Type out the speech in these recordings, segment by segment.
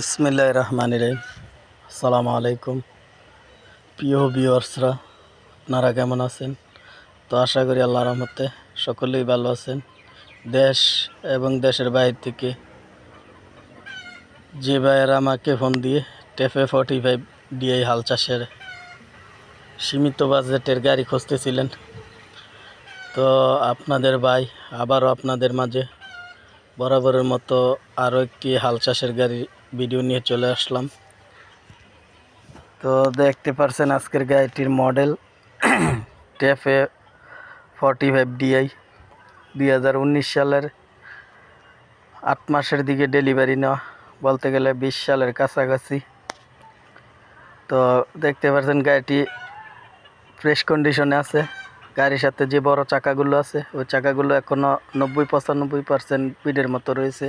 ইসমিল্লা রহমান রহিম সালাম আলাইকুম প্রিয় বিওয়ার্সরা আপনারা কেমন আছেন তো আশা করি আল্লাহ রহমতে সকলেই ভালো আছেন দেশ এবং দেশের বাইরে থেকে যে ভাইয়েরা আমাকে ফোন দিয়ে টেফে ফর্টি ফাইভ ডিআই হাল চাষের সীমিত বাজেটের গাড়ি খুঁজতেছিলেন তো আপনাদের ভাই আবারও আপনাদের মাঝে বরাবরের মতো আরও একটি হাল চাষের গাড়ি ভিডিও নিয়ে চলে আসলাম তো দেখতে পারছেন আজকের গাড়িটির model TAFE A forty five DI দুই সালের আট মাসের দিকে ডেলিভারি নেওয়া বলতে গেলে বিশ সালের কাছাকাছি তো দেখতে পাচ্ছেন গাড়িটি ফ্রেশ কন্ডিশনে আছে গাড়ির সাথে যে বড় চাকাগুলো আছে ওই চাকাগুলো এখনও নব্বই পঁচানব্বই পার্সেন্ট বিডের মতো রয়েছে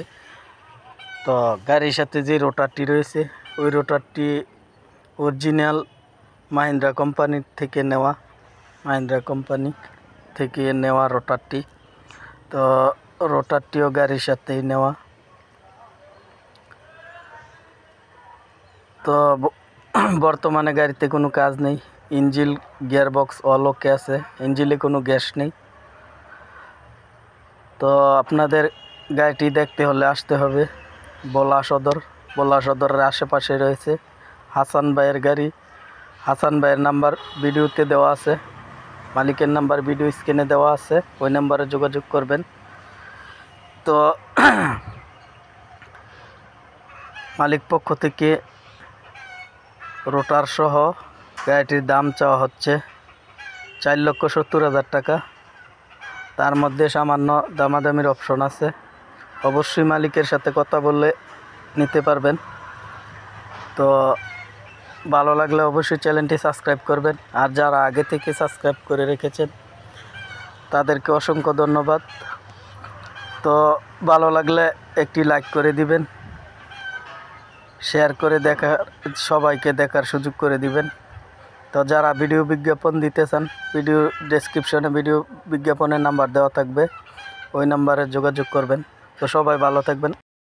তো গাড়ির সাথে যে রোটারটি রয়েছে ওই রোটারটি অরিজিনাল মাহিন্দ্রা কোম্পানির থেকে নেওয়া মাহিন্দ্রা কোম্পানি থেকে নেওয়া রোটারটি তো রোটারটিও গাড়ির সাথেই নেওয়া তো বর্তমানে গাড়িতে কোনো কাজ নেই ইঞ্জিল গিয়ারবক্স অল ওকে আছে ইঞ্জিলে কোনো গ্যাস নেই তো আপনাদের গাড়িটি দেখতে হলে আসতে হবে বলা সদর বলা সদরের আশেপাশে রয়েছে হাসান ভাইয়ের গাড়ি হাসান ভাইয়ের নাম্বার ভিডিওতে দেওয়া আছে মালিকের নাম্বার ভিডিও স্ক্রিনে দেওয়া আছে ওই নাম্বারে যোগাযোগ করবেন তো মালিক পক্ষ থেকে রোটার সহ গাড়িটির দাম চাওয়া হচ্ছে চার লক্ষ সত্তর হাজার টাকা তার মধ্যে সামান্য দামাদামির অপশন আছে অবশ্যই মালিকের সাথে কথা বললে নিতে পারবেন তো ভালো লাগলে অবশ্যই চ্যানেলটি সাবস্ক্রাইব করবেন আর যারা আগে থেকে সাবস্ক্রাইব করে রেখেছেন তাদেরকে অসংখ্য ধন্যবাদ তো ভালো লাগলে একটি লাইক করে দিবেন শেয়ার করে দেখা সবাইকে দেখার সুযোগ করে দিবেন তো যারা ভিডিও বিজ্ঞাপন দিতে চান ভিডিও ডেসক্রিপশনে ভিডিও বিজ্ঞাপনের নাম্বার দেওয়া থাকবে ওই নাম্বারে যোগাযোগ করবেন তো সবাই ভালো থাকবেন